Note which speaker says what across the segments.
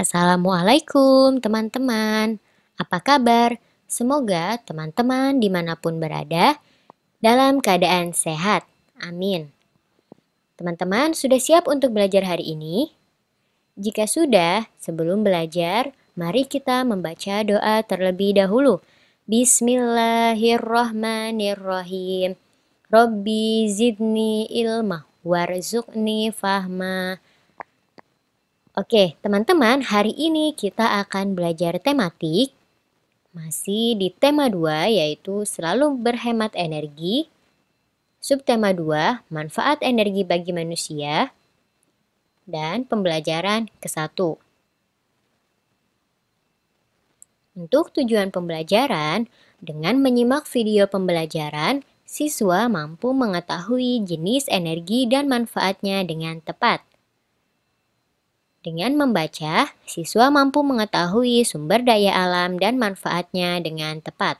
Speaker 1: Assalamualaikum teman-teman, apa kabar? Semoga teman-teman dimanapun berada dalam keadaan sehat. Amin. Teman-teman sudah siap untuk belajar hari ini? Jika sudah, sebelum belajar, mari kita membaca doa terlebih dahulu. Bismillahirrahmanirrahim. Rabbi zidni ilma warzuqni fahma. Oke, teman-teman, hari ini kita akan belajar tematik masih di tema 2 yaitu selalu berhemat energi. Subtema 2, manfaat energi bagi manusia dan pembelajaran ke-1. Untuk tujuan pembelajaran, dengan menyimak video pembelajaran, siswa mampu mengetahui jenis energi dan manfaatnya dengan tepat. Dengan membaca, siswa mampu mengetahui sumber daya alam dan manfaatnya dengan tepat.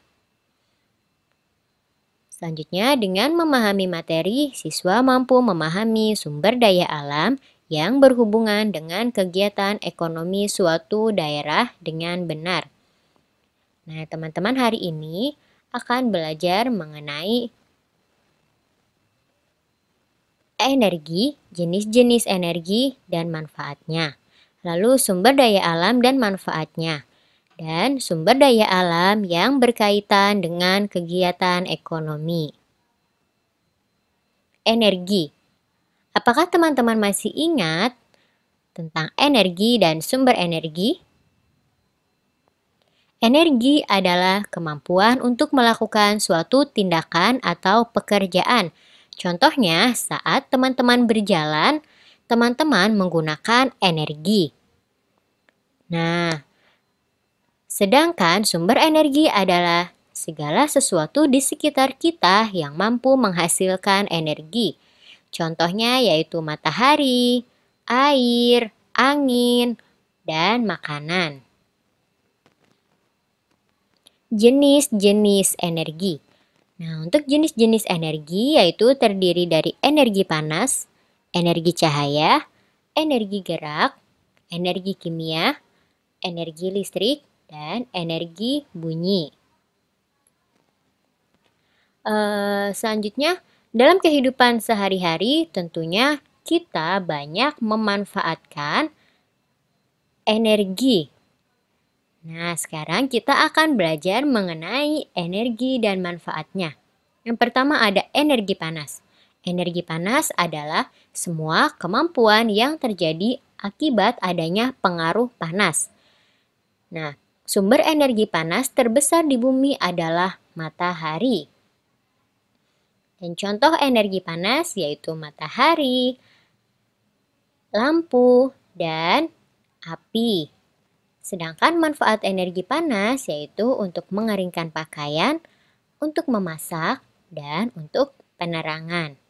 Speaker 1: Selanjutnya, dengan memahami materi, siswa mampu memahami sumber daya alam yang berhubungan dengan kegiatan ekonomi suatu daerah dengan benar. Nah, teman-teman hari ini akan belajar mengenai energi, jenis-jenis energi dan manfaatnya. Lalu sumber daya alam dan manfaatnya. Dan sumber daya alam yang berkaitan dengan kegiatan ekonomi. Energi. Apakah teman-teman masih ingat tentang energi dan sumber energi? Energi adalah kemampuan untuk melakukan suatu tindakan atau pekerjaan Contohnya, saat teman-teman berjalan, teman-teman menggunakan energi. Nah, sedangkan sumber energi adalah segala sesuatu di sekitar kita yang mampu menghasilkan energi. Contohnya yaitu matahari, air, angin, dan makanan. Jenis-jenis energi. Nah, untuk jenis-jenis energi yaitu terdiri dari energi panas, energi cahaya, energi gerak, energi kimia, energi listrik, dan energi bunyi. Uh, selanjutnya, dalam kehidupan sehari-hari tentunya kita banyak memanfaatkan energi Nah, sekarang kita akan belajar mengenai energi dan manfaatnya. Yang pertama ada energi panas. Energi panas adalah semua kemampuan yang terjadi akibat adanya pengaruh panas. Nah, sumber energi panas terbesar di bumi adalah matahari. Dan contoh energi panas yaitu matahari, lampu, dan api. Sedangkan manfaat energi panas yaitu untuk mengeringkan pakaian, untuk memasak, dan untuk penerangan.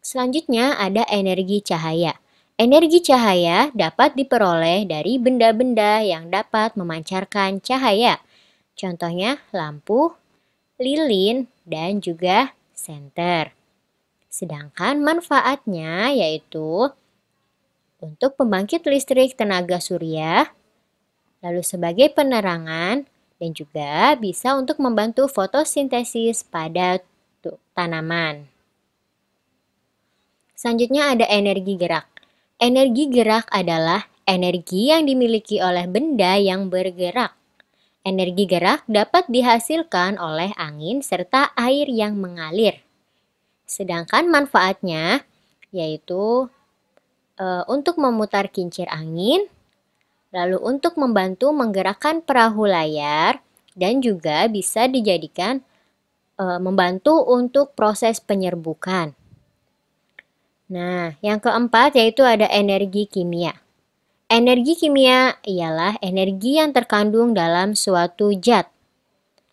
Speaker 1: Selanjutnya ada energi cahaya. Energi cahaya dapat diperoleh dari benda-benda yang dapat memancarkan cahaya. Contohnya lampu, lilin, dan juga senter. Sedangkan manfaatnya yaitu untuk pembangkit listrik tenaga surya, lalu sebagai penerangan dan juga bisa untuk membantu fotosintesis pada tanaman. Selanjutnya ada energi gerak. Energi gerak adalah energi yang dimiliki oleh benda yang bergerak. Energi gerak dapat dihasilkan oleh angin serta air yang mengalir. Sedangkan manfaatnya yaitu e, untuk memutar kincir angin, lalu untuk membantu menggerakkan perahu layar dan juga bisa dijadikan e, membantu untuk proses penyerbukan. Nah, yang keempat yaitu ada energi kimia. Energi kimia ialah energi yang terkandung dalam suatu zat.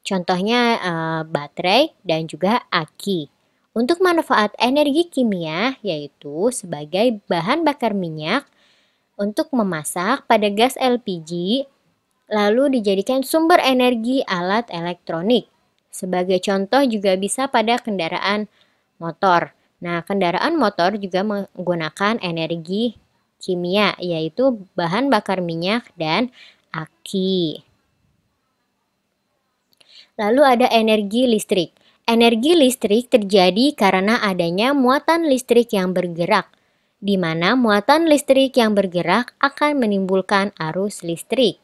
Speaker 1: Contohnya e, baterai dan juga aki. Untuk manfaat energi kimia yaitu sebagai bahan bakar minyak untuk memasak pada gas LPG lalu dijadikan sumber energi alat elektronik. Sebagai contoh juga bisa pada kendaraan motor. Nah, kendaraan motor juga menggunakan energi kimia yaitu bahan bakar minyak dan aki. Lalu ada energi listrik. Energi listrik terjadi karena adanya muatan listrik yang bergerak di mana muatan listrik yang bergerak akan menimbulkan arus listrik.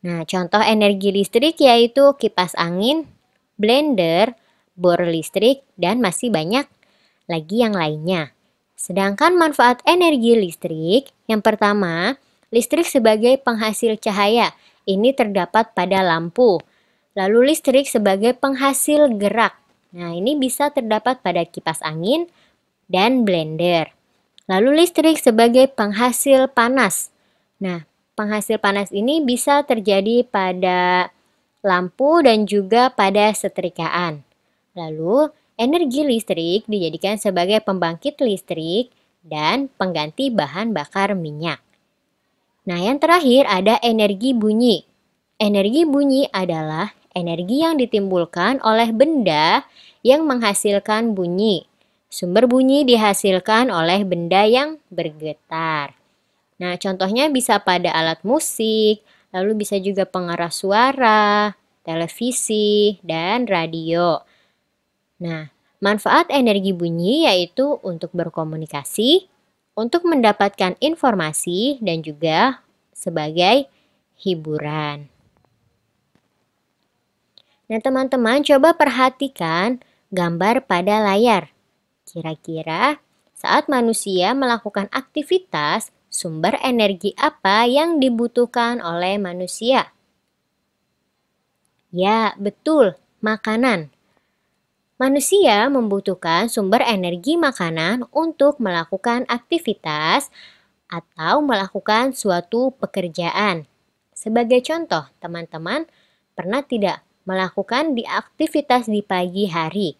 Speaker 1: Nah, contoh energi listrik yaitu kipas angin, blender, bor listrik, dan masih banyak lagi yang lainnya. Sedangkan manfaat energi listrik, yang pertama, listrik sebagai penghasil cahaya. Ini terdapat pada lampu. Lalu listrik sebagai penghasil gerak. Nah, ini bisa terdapat pada kipas angin dan blender. Lalu listrik sebagai penghasil panas. Nah, penghasil panas ini bisa terjadi pada lampu dan juga pada setrikaan. Lalu, energi listrik dijadikan sebagai pembangkit listrik dan pengganti bahan bakar minyak. Nah, yang terakhir ada energi bunyi. Energi bunyi adalah energi yang ditimbulkan oleh benda yang menghasilkan bunyi. Sumber bunyi dihasilkan oleh benda yang bergetar. Nah, contohnya bisa pada alat musik, lalu bisa juga pengarah suara, televisi, dan radio. Nah, manfaat energi bunyi yaitu untuk berkomunikasi, untuk mendapatkan informasi, dan juga sebagai hiburan. Nah, teman-teman, coba perhatikan gambar pada layar. Kira-kira saat manusia melakukan aktivitas, sumber energi apa yang dibutuhkan oleh manusia? Ya, betul, makanan. Manusia membutuhkan sumber energi makanan untuk melakukan aktivitas atau melakukan suatu pekerjaan. Sebagai contoh, teman-teman pernah tidak melakukan di aktivitas di pagi hari?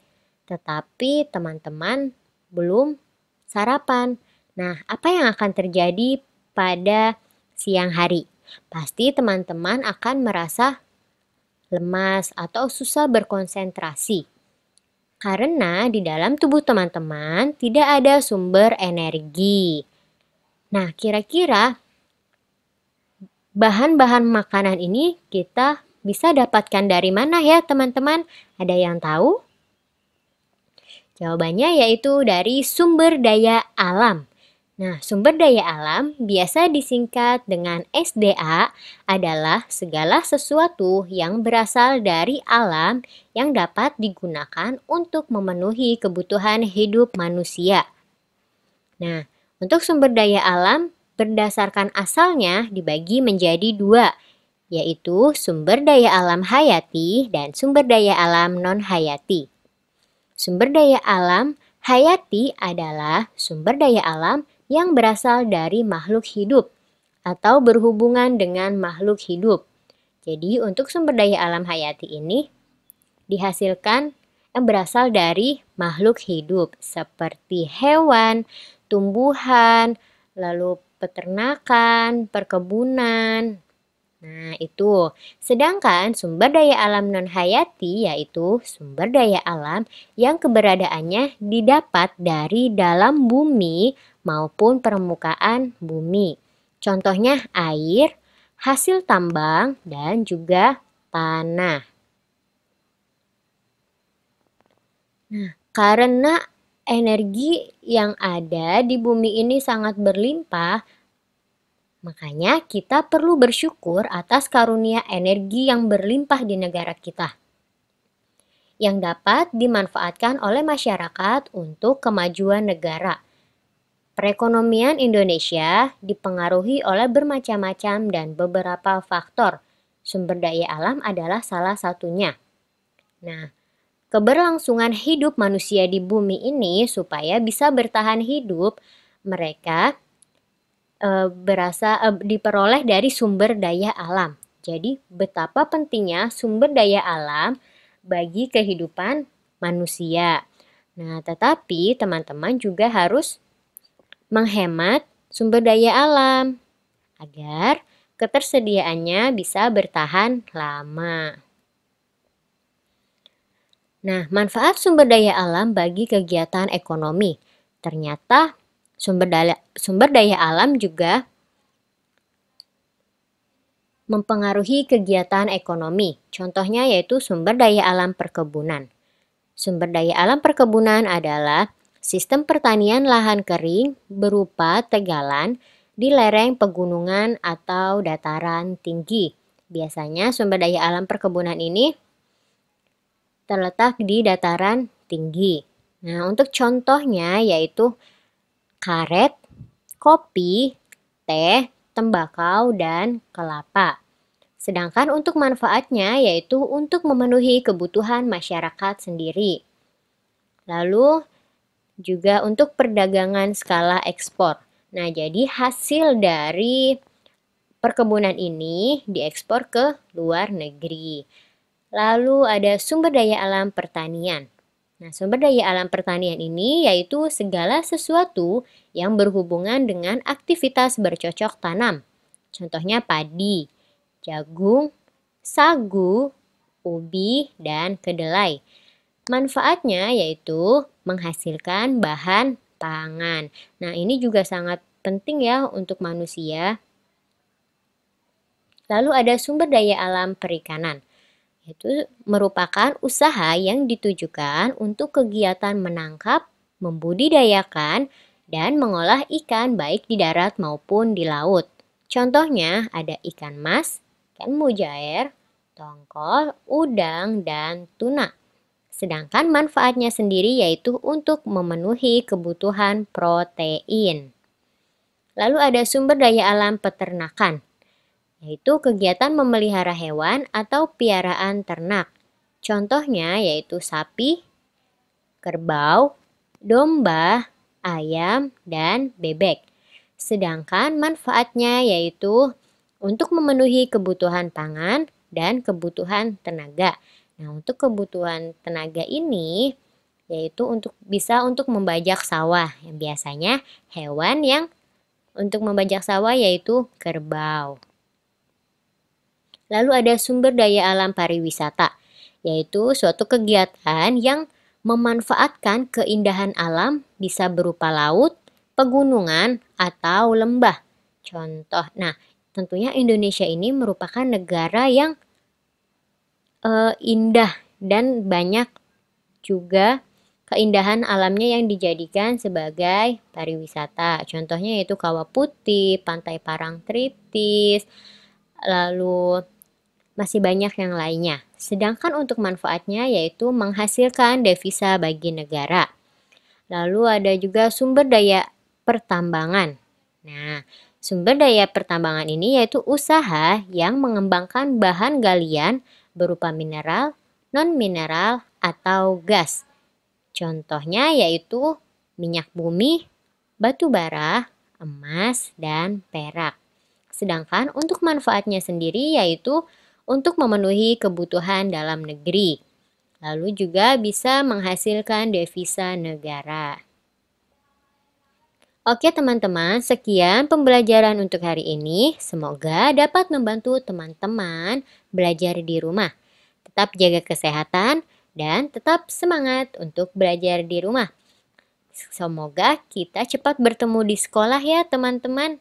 Speaker 1: tetapi teman-teman belum sarapan. Nah, apa yang akan terjadi pada siang hari? Pasti teman-teman akan merasa lemas atau susah berkonsentrasi. Karena di dalam tubuh teman-teman tidak ada sumber energi. Nah, kira-kira bahan-bahan makanan ini kita bisa dapatkan dari mana ya, teman-teman? Ada yang tahu? Jawabannya yaitu dari sumber daya alam. Nah, sumber daya alam biasa disingkat dengan SDA adalah segala sesuatu yang berasal dari alam yang dapat digunakan untuk memenuhi kebutuhan hidup manusia. Nah, untuk sumber daya alam berdasarkan asalnya dibagi menjadi dua, yaitu sumber daya alam hayati dan sumber daya alam non-hayati. Sumber daya alam hayati adalah sumber daya alam yang berasal dari makhluk hidup atau berhubungan dengan makhluk hidup. Jadi untuk sumber daya alam hayati ini dihasilkan yang berasal dari makhluk hidup seperti hewan, tumbuhan, lalu peternakan, perkebunan, Nah, itu. Sedangkan sumber daya alam non-hayati yaitu sumber daya alam yang keberadaannya didapat dari dalam bumi maupun permukaan bumi. Contohnya air, hasil tambang, dan juga tanah. Nah, karena energi yang ada di bumi ini sangat berlimpah, Makanya kita perlu bersyukur atas karunia energi yang berlimpah di negara kita yang dapat dimanfaatkan oleh masyarakat untuk kemajuan negara. Perekonomian Indonesia dipengaruhi oleh bermacam-macam dan beberapa faktor. Sumber daya alam adalah salah satunya. Nah, keberlangsungan hidup manusia di bumi ini supaya bisa bertahan hidup, mereka e, berasa e, diperoleh dari sumber daya alam. Jadi betapa pentingnya sumber daya alam bagi kehidupan manusia. Nah, tetapi teman-teman juga harus menghemat sumber daya alam agar ketersediaannya bisa bertahan lama. Nah, manfaat sumber daya alam bagi kegiatan ekonomi ternyata Sumber daya, sumber daya alam juga mempengaruhi kegiatan ekonomi, contohnya yaitu sumber daya alam perkebunan. Sumber daya alam perkebunan adalah sistem pertanian lahan kering berupa tegalan di lereng pegunungan atau dataran tinggi. Biasanya sumber daya alam perkebunan ini terletak di dataran tinggi. Nah, untuk contohnya yaitu karet, kopi, teh, tembakau, dan kelapa. Sedangkan untuk manfaatnya yaitu untuk memenuhi kebutuhan masyarakat sendiri. Lalu juga untuk perdagangan skala ekspor. Nah, jadi hasil dari perkebunan ini diekspor ke luar negeri. Lalu ada sumber daya alam pertanian. Nah, sumber daya alam pertanian ini yaitu segala sesuatu yang berhubungan dengan aktivitas bercocok tanam. Contohnya padi, jagung, sagu, ubi, dan kedelai. Manfaatnya yaitu menghasilkan bahan pangan. Nah, ini juga sangat penting ya untuk manusia. Lalu ada sumber daya alam perikanan itu merupakan usaha yang ditujukan untuk kegiatan menangkap, membudidayakan, dan mengolah ikan baik di darat maupun di laut. Contohnya ada ikan mas, ikan mujair, tongkol, udang, dan tuna. Sedangkan manfaatnya sendiri yaitu untuk memenuhi kebutuhan protein. Lalu ada sumber daya alam peternakan yaitu kegiatan memelihara hewan atau piaraan ternak. Contohnya yaitu sapi, kerbau, domba, ayam, dan bebek. Sedangkan manfaatnya yaitu untuk memenuhi kebutuhan pangan dan kebutuhan tenaga. Nah, untuk kebutuhan tenaga ini yaitu untuk bisa untuk membajak sawah. Yang biasanya hewan yang untuk membajak sawah yaitu kerbau. Lalu ada sumber daya alam pariwisata, yaitu suatu kegiatan yang memanfaatkan keindahan alam bisa berupa laut, pegunungan, atau lembah. Contoh, nah tentunya Indonesia ini merupakan negara yang e, indah dan banyak juga keindahan alamnya yang dijadikan sebagai pariwisata. Contohnya yaitu Kawah Putih, Pantai Parang Tritis, lalu masih banyak yang lainnya. Sedangkan untuk manfaatnya yaitu menghasilkan devisa bagi negara. Lalu ada juga sumber daya pertambangan. Nah, sumber daya pertambangan ini yaitu usaha yang mengembangkan bahan galian berupa mineral, non-mineral, atau gas. Contohnya yaitu minyak bumi, batu bara, emas, dan perak. Sedangkan untuk manfaatnya sendiri yaitu untuk memenuhi kebutuhan dalam negeri. Lalu juga bisa menghasilkan devisa negara. Oke teman-teman, sekian pembelajaran untuk hari ini. Semoga dapat membantu teman-teman belajar di rumah. Tetap jaga kesehatan dan tetap semangat untuk belajar di rumah. Semoga kita cepat bertemu di sekolah ya teman-teman.